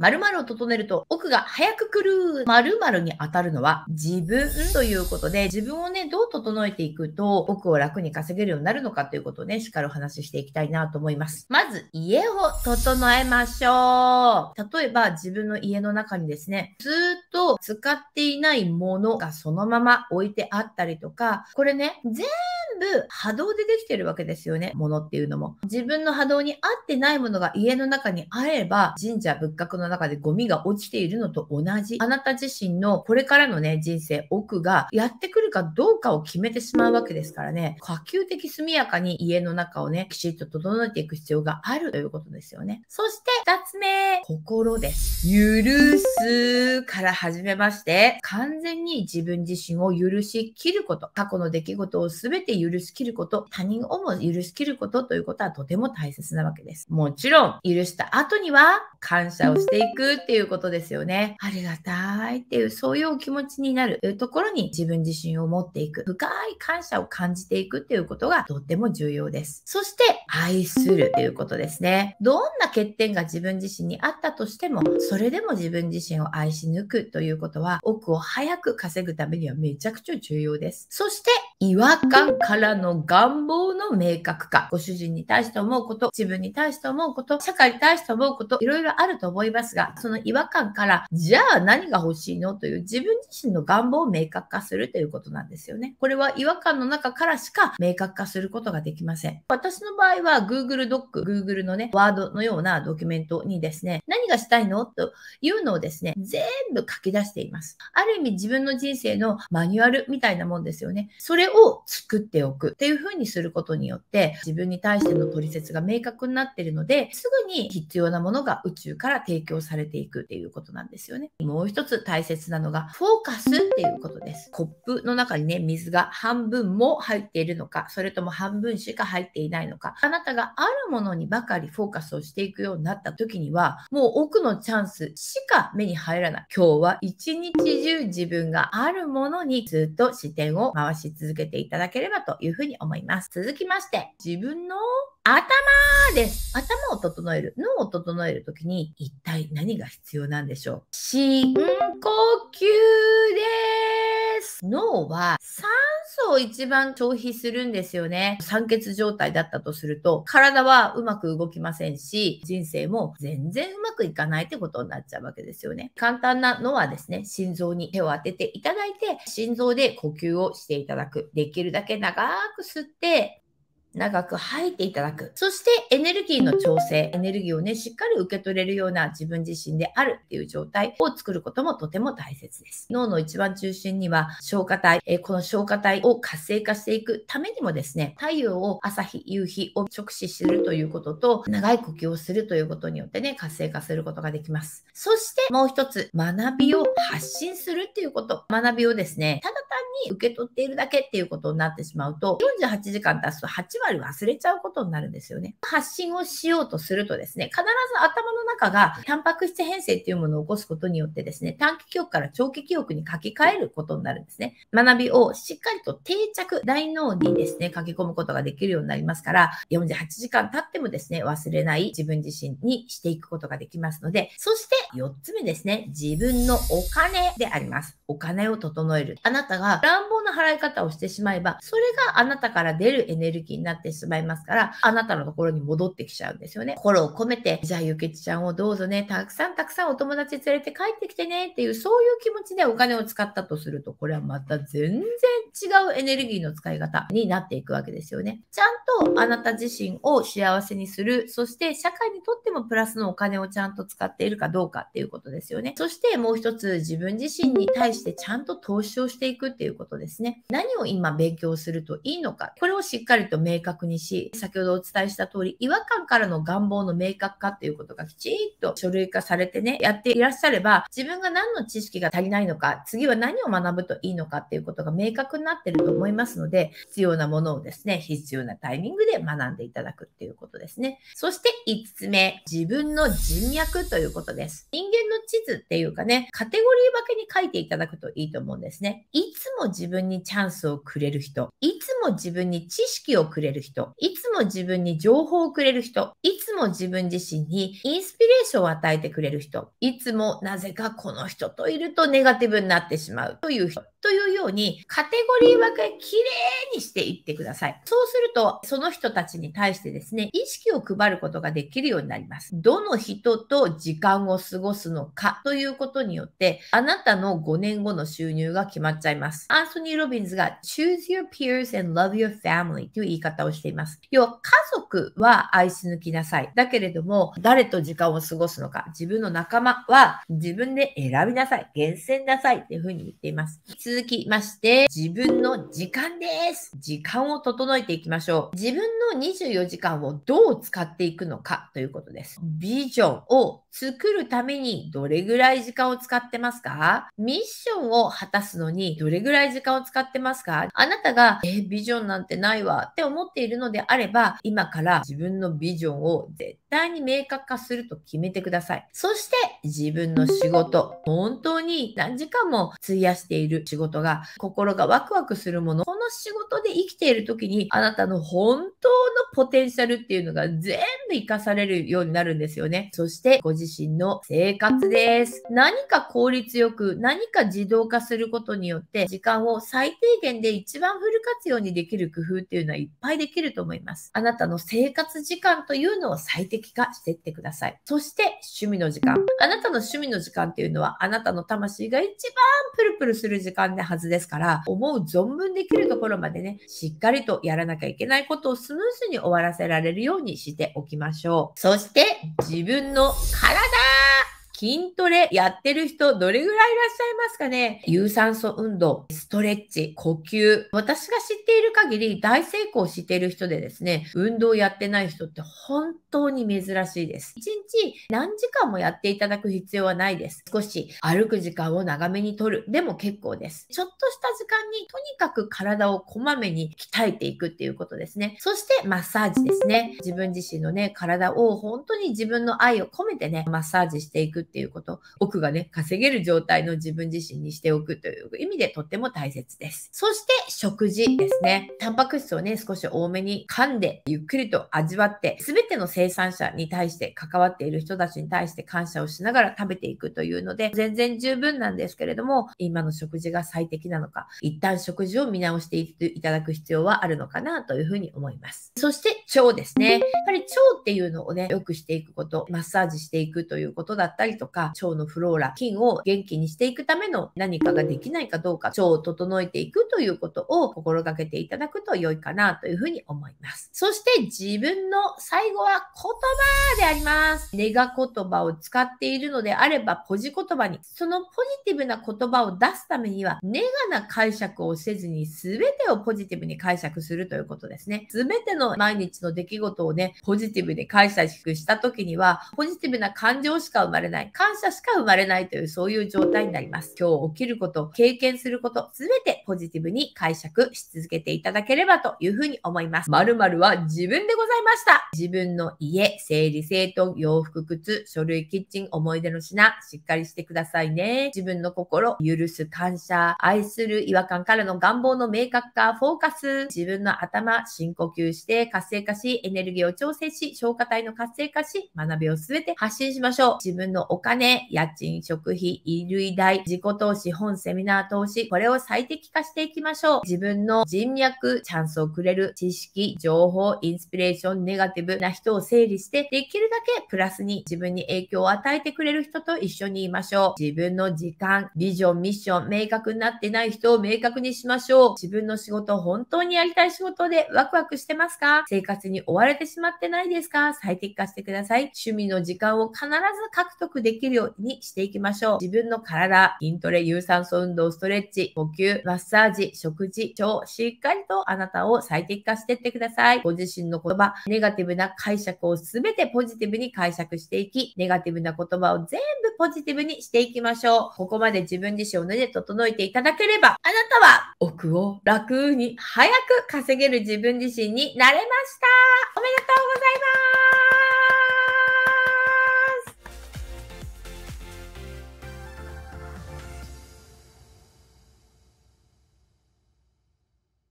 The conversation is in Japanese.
〇〇を整えると奥が早く来る〇〇に当たるのは自分ということで自分をねどう整えていくと奥を楽に稼げるようになるのかということをねしっかりお話ししていきたいなと思いますまず家を整えましょう例えば自分の家の中にですねずっと使っていないものがそのまま置いてあったりとかこれね全部波動でできてるわけですよね。ものっていうのも。自分の波動に合ってないものが家の中にあれば、神社仏閣の中でゴミが落ちているのと同じ。あなた自身のこれからのね、人生、奥がやってくるかどうかを決めてしまうわけですからね。可及的速やかに家の中をね、きちっと整えていく必要があるということですよね。そして、二つ目、心です。許すから始めまして、完全に自分自身を許しきること。過去の出来事を全て許許しきること、他人をも許しきることということはとても大切なわけです。もちろん、許した後には感謝をしていくっていうことですよね。ありがたいっていう、そういうお気持ちになるというところに自分自身を持っていく、深い感謝を感じていくっていうことがとっても重要です。そして、愛するということですね。どんな欠点が自分自身にあったとしても、それでも自分自身を愛し抜くということは、奥を早く稼ぐためにはめちゃくちゃ重要です。そして、違和感からの願望の明確化。ご主人に対して思うこと、自分に対して思うこと、社会に対して思うこと、いろいろあると思いますが、その違和感から、じゃあ何が欲しいのという自分自身の願望を明確化するということなんですよね。これは違和感の中からしか明確化することができません。私の場合は Google ドック、Google のね、ワードのようなドキュメントにですね、何がしたいのというのをですね、全部書き出しています。ある意味自分の人生のマニュアルみたいなもんですよね。それを作っておくっていうふうにすることによって、自分に対しての取説が明確になっているので、すぐに必要なものが宇宙習から提供されていくっていうことなんですよね。もう一つ大切なのが、フォーカスっていうことです。コップの中にね、水が半分も入っているのか、それとも半分しか入っていないのか、あなたがあるものにばかりフォーカスをしていくようになった時には、もう奥のチャンスしか目に入らない。今日は一日中自分があるものにずっと視点を回し続けていただければというふうに思います。続きまして、自分の頭です。頭を整える、脳を整えるときに一体何が必要なんでしょう深呼吸です。脳は酸素を一番消費するんですよね。酸欠状態だったとすると、体はうまく動きませんし、人生も全然うまくいかないってことになっちゃうわけですよね。簡単なのはですね、心臓に手を当てていただいて、心臓で呼吸をしていただく。できるだけ長く吸って、長く吐いていただく。そしてエネルギーの調整、エネルギーをね、しっかり受け取れるような自分自身であるっていう状態を作ることもとても大切です。脳の一番中心には消化体、えこの消化体を活性化していくためにもですね、太陽を朝日、夕日を直視するということと、長い呼吸をするということによってね、活性化することができます。そしてもう一つ、学びを発信するっていうこと。学びをですね、ただ受け取っているだけっていうことになってしまうと、48時間経つと8割忘れちゃうことになるんですよね。発信をしようとするとですね、必ず頭の中がタンパク質変性っていうものを起こすことによってですね、短期記憶から長期記憶に書き換えることになるんですね。学びをしっかりと定着、大脳にですね、書き込むことができるようになりますから、48時間経ってもですね、忘れない自分自身にしていくことができますので、そして4つ目ですね、自分のお金であります。お金を整える。あなたが乱暴な払い方をしてしまえば、それがあなたから出るエネルギーになってしまいますから、あなたのところに戻ってきちゃうんですよね。心を込めて、じゃあゆけちちゃんをどうぞね、たくさんたくさんお友達連れて帰ってきてねっていう、そういう気持ちでお金を使ったとすると、これはまた全然違うエネルギーの使い方になっていくわけですよね。ちゃんとあなた自身を幸せにする、そして社会にとってもプラスのお金をちゃんと使っているかどうかっていうことですよね。そしてもう一つ自分自身に対してちゃんと投資をしていくっていうことことですね。何を今勉強するといいのか、これをしっかりと明確にし、先ほどお伝えした通り、違和感からの願望の明確化っていうことがきちんと書類化されてね、やっていらっしゃれば、自分が何の知識が足りないのか、次は何を学ぶといいのかっていうことが明確になってると思いますので、必要なものをですね、必要なタイミングで学んでいただくっていうことですね。そして5つ目、自分の人脈ということです。人間の地図っていうかね、カテゴリー分けに書いていただくといいと思うんですね。いつもも自分にチャンスをくれる人、いつも自分に知識をくれる人、いつも自分に情報をくれる人、いつも自分自身にインスピレーションを与えてくれる人、いつもなぜかこの人といるとネガティブになってしまうという人、というようにカテゴリー分けきれいにしていってください。そうすると、その人たちに対してですね、意識を配ることができるようになります。どの人と時間を過ごすのかということによって、あなたの5年後の収入が決まっちゃいます。アンソニー・ロビンズが choose your peers and love your family という言い方をしています。要は家族は愛し抜きなさい。だけれども、誰と時間を過ごすのか、自分の仲間は自分で選びなさい。厳選なさいというふうに言っています。続きまして、自分の時間です。時間を整えていきましょう。自分の24時間をどう使っていくのかということです。ビジョンを作るためにどれぐらい時間を使ってますかミッションを果たすのにどれぐらいい時間を使ってますかあなたが、え、ビジョンなんてないわって思っているのであれば、今から自分のビジョンを絶対に明確化すると決めてください。そして、自分の仕事、本当に何時間も費やしている仕事が、心がワクワクするもの、この仕事で生きている時に、あなたの本当ポテンシャルっていうのが全部活かされるようになるんですよね。そしてご自身の生活です。何か効率よく、何か自動化することによって時間を最低限で一番フル活用にできる工夫っていうのはいっぱいできると思います。あなたの生活時間というのを最適化していってください。そして趣味の時間。あなたの趣味の時間っていうのはあなたの魂が一番プルプルする時間なはずですから、思う存分できるところまでね、しっかりとやらなきゃいけないことをスムーズに終わらせられるようにしておきましょう。そして自分の体筋トレやってる人どれぐらいいらっしゃいますかね有酸素運動、ストレッチ、呼吸。私が知っている限り大成功している人でですね、運動やってない人って本当に珍しいです。1日何時間もやっていただく必要はないです。少し歩く時間を長めにとる。でも結構です。ちょっとした時間にとにかく体をこまめに鍛えていくっていうことですね。そしてマッサージですね。自分自身のね、体を本当に自分の愛を込めてね、マッサージしていくっていうこと、奥がね、稼げる状態の自分自身にしておくという意味でとっても大切です。そして食事ですね。タンパク質をね、少し多めに噛んで、ゆっくりと味わって、すべての生産者に対して関わっている人たちに対して感謝をしながら食べていくというので、全然十分なんですけれども、今の食事が最適なのか、一旦食事を見直していただく必要はあるのかなというふうに思います。そして腸ですね。やっぱり腸っていうのをね、良くしていくこと、マッサージしていくということだったり、りとか、腸のフローラ、菌を元気にしていくための何かができないかどうか、腸を整えていくということを心がけていただくと良いかなというふうに思います。そして自分の最後は言葉であります。ネガ言葉を使っているのであれば、ポジ言葉に、そのポジティブな言葉を出すためには、ネガな解釈をせずに全てをポジティブに解釈するということですね。全ての毎日の出来事をね、ポジティブに解釈した時には、ポジティブな感情しか生まれない。ない感謝しか生まれないというそういう状態になります。今日起きること、経験すること、すべてポジティブに解釈し続けていただければというふうに思います。まるは自分でございました。自分の家、整理整頓、洋服、靴、書類、キッチン、思い出の品、しっかりしてくださいね。自分の心、許す、感謝、愛する、違和感からの願望の明確化、フォーカス、自分の頭、深呼吸して活性化し、エネルギーを調整し、消化体の活性化し、学びをすべて発信しましょう。自分のお金、家賃、食費、衣類代、自己投資、本、セミナー投資、これを最適化していきましょう。自分の人脈、チャンスをくれる知識、情報、インスピレーション、ネガティブな人を整理して、できるだけプラスに自分に影響を与えてくれる人と一緒にいましょう。自分の時間、ビジョン、ミッション、明確になってない人を明確にしましょう。自分の仕事、本当にやりたい仕事でワクワクしてますか生活に追われてしまってないですか最適化してください。趣味の時間を必ず獲得できるようにしていきましょう。自分の体、筋トレ、有酸素運動、ストレッチ、呼吸、マッサージ、食事、腸、しっかりとあなたを最適化していってください。ご自身の言葉、ネガティブな解釈をすべてポジティブに解釈していき、ネガティブな言葉を全部ポジティブにしていきましょう。ここまで自分自身を脱いで整えていただければ、あなたは奥を楽に早く稼げる自分自身になれました。おめでとうございます。